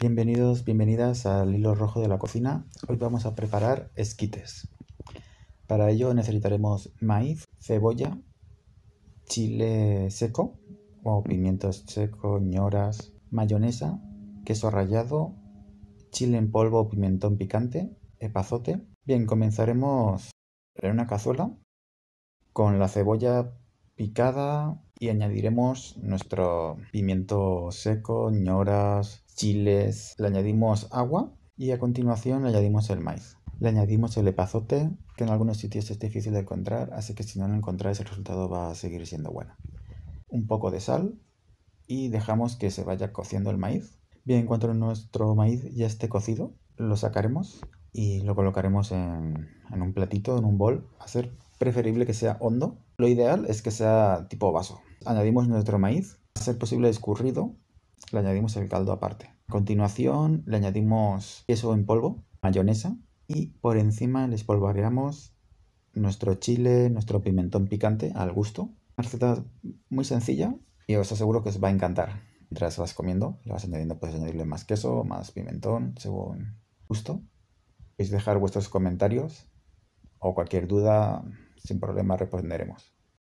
Bienvenidos, bienvenidas al hilo rojo de la cocina. Hoy vamos a preparar esquites. Para ello necesitaremos maíz, cebolla, chile seco o pimientos secos, ñoras, mayonesa, queso rallado, chile en polvo o pimentón picante, epazote. Bien, comenzaremos en una cazuela con la cebolla picada y añadiremos nuestro pimiento seco, ñoras, chiles, le añadimos agua y a continuación le añadimos el maíz. Le añadimos el epazote, que en algunos sitios es difícil de encontrar, así que si no lo encontráis el resultado va a seguir siendo bueno. Un poco de sal y dejamos que se vaya cociendo el maíz. Bien, en cuanto nuestro maíz ya esté cocido, lo sacaremos y lo colocaremos en, un platito, en un bol. A ser preferible que sea hondo. Lo ideal es que sea tipo vaso. Añadimos nuestro maíz, a ser posible escurrido, le añadimos el caldo aparte. A continuación le añadimos queso en polvo, mayonesa y por encima les espolvoreamos nuestro chile, nuestro pimentón picante al gusto. Una receta muy sencilla y os aseguro que os va a encantar. Mientras vas comiendo, vas añadiendo, puedes añadirle más queso, más pimentón, según gusto. Podéis dejar vuestros comentarios o cualquier duda, sin problema responderemos.